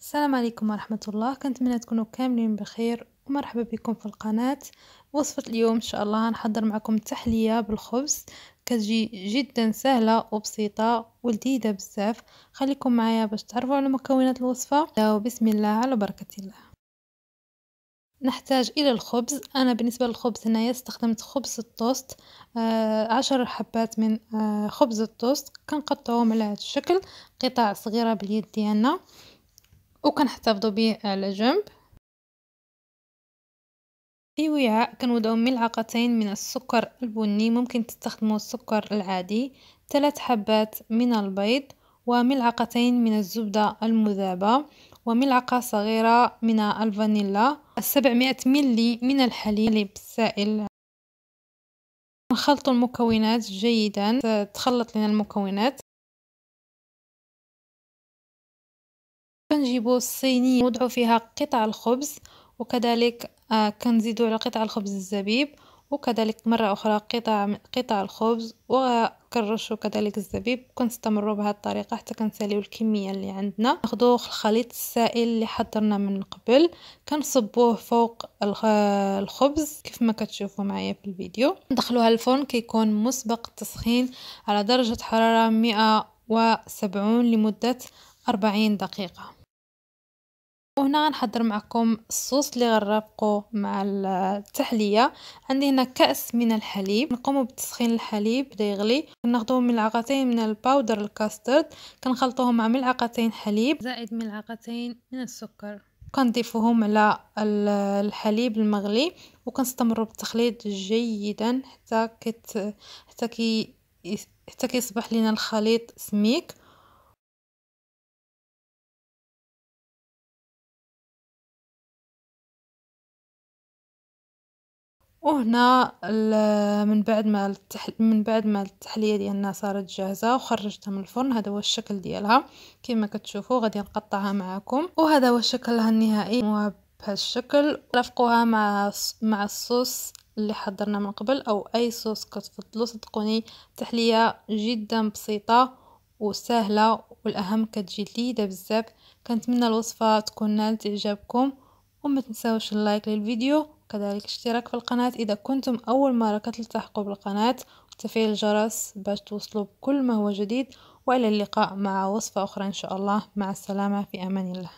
السلام عليكم ورحمة الله كنتمنى تكونوا كاملين بخير ومرحبا بكم في القناة وصفة اليوم ان شاء الله هنحضر معكم تحلية بالخبز كتجي جدا سهلة وبسيطة ولذيذة بزاف خليكم معايا باش تعرفوا على مكونات الوصفة وبسم الله على بركة الله نحتاج الى الخبز انا بالنسبه للخبز هنايا استخدمت خبز التوست آه عشر حبات من آه خبز التوست كنقطعوهم على هذا الشكل قطع صغيره باليد ديالنا وكنحتفظوا به على جنب في وعاء كنوضعوا ملعقتين من السكر البني ممكن تستخدموا السكر العادي ثلاث حبات من البيض وملعقتين من الزبدة المذابة وملعقة صغيرة من الفانيلا 700 ملي من الحليب السائل نخلط المكونات جيدا تخلط لنا المكونات كنجيبو الصينية نوضعو فيها قطع الخبز وكذلك كنزيدو آه، على قطع الخبز الزبيب وكذلك مرة أخرى قطع قطع الخبز وكنرشو كذلك الزبيب كنستمرو بهذه الطريقة حتى كنساليو الكمية اللي عندنا ناخدو الخليط السائل اللي حضرنا من قبل كنصبوه فوق الخبز كيف ما كتشوفوا معايا في الفيديو ندخلوها الفرن كيكون مسبق التسخين على درجة حرارة 170 لمدة 40 دقيقة وهنا غنحضر معكم الصوص اللي غنرافقو مع التحليه عندي هنا كاس من الحليب نقوم بتسخين الحليب بدا يغلي كناخذ ملعقتين من الباودر الكاسترد كنخلطوهم مع ملعقتين حليب زائد ملعقتين من السكر كنضيفوهم على الحليب المغلي وكنستمروا بالتخليط جيدا حتى كت حتى كي حتى كيصبح لنا الخليط سميك وهنا من بعد ما من بعد ما التحليه ديالنا صارت جاهزه وخرجتها من الفرن هذا هو الشكل ديالها كما كتشوفوا غادي نقطعها معكم وهذا هو شكلها النهائي بهذا الشكل رافقوها مع مع الصوص اللي حضرنا من قبل او اي صوص كتفضلوا صدقوني تحليه جدا بسيطه وسهله والاهم كتجي لذيذه بزاف كنتمنى الوصفه تكون نالت اعجابكم وما تنساوش اللايك للفيديو كذلك اشتراك في القناة إذا كنتم أول مرة تلتحقوا بالقناة وتفعيل الجرس باش توصلوا بكل ما هو جديد وإلى اللقاء مع وصفة أخرى إن شاء الله مع السلامة في أمان الله